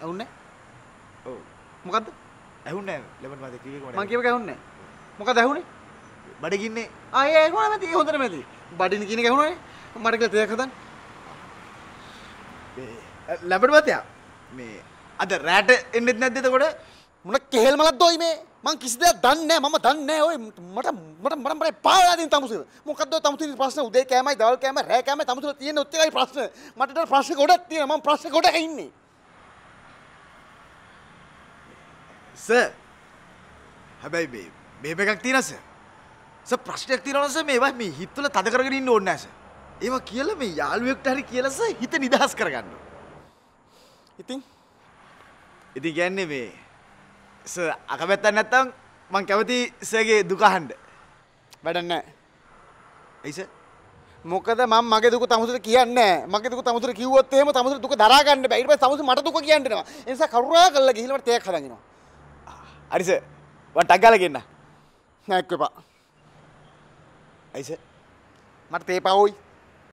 ඇවුන්න ඔව මොකක්ද ඇහුන්න ලෙමන් මද කිවේ මං කියව ඇහුන්න මොකක් ඇහුුණේ බඩගින්නේ ආය ඇහුණ ඇති හොඳර මැති බඩින කියන ඇහුණේ මටක තයක් හදන් ලැබට පතයා මේ අද රෑට එන්නෙත් නැද්දෙතකොට මුණ කෙහෙල් මලක් දොයි මේ මං කිසි දෙයක් දන්නේ මම දන්නේ ඔය මට මට මට මට පාවලා දෙන තමුසෙ මොකද්ද ඔය තමුසෙ ප්‍රශ්න උදේ කෑමයි දවල් කෑමයි රෑ කෑමයි තමුසෙ තියෙන ඔත් එකයි ප්‍රශ්න මට ප්‍රශ්න ගොඩක් තියෙනවා මම ප්‍රශ්න ගොඩක් ඉන්නේ ස හැබැයි මේ මේම එකක් තියෙනස ස ප්‍රශ්නයක් තියෙනවනස මේවා මේ හිත්වල තද කරගෙන ඉන්න ඕනේ නැස. ඒවා කියලා මේ යාළුවෙක්ට හරි කියලාස හිත නිදහස් කරගන්න. ඉතින් ඉතින් කියන්නේ මේ ස අකමැත්තක් නැත්තම් මං කැමති සර්ගේ දුක අහන්න. වැඩක් නැහැ. ඇයි සර්? මොකද මම මගේ දුක තමුසට කියන්නේ මගේ දුක තමුසට කිව්වොත් එහෙම තමුසට දුක දරා ගන්න බෑ ඊට පස්සේ තමුසට මට දුක කියන්න එනවා ඒ නිසා කරුණා කරලා ගිහිල්ලා මට තේක් හදන් එනවා අරිස වටක් ගලගන්න නැක්කපා ඇයිස මට තේ පවුයි